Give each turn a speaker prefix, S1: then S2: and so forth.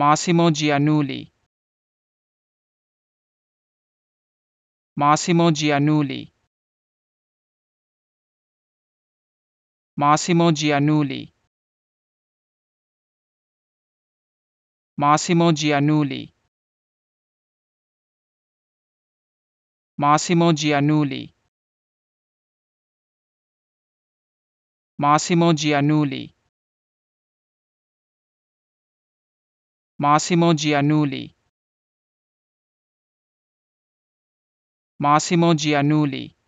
S1: Massimo Gianulli Massimo Gianulli Massimo Gianulli Massimo Gianulli Massimo Gianulli Massimo Gianulli Massimo Gianulli Massimo Gianulli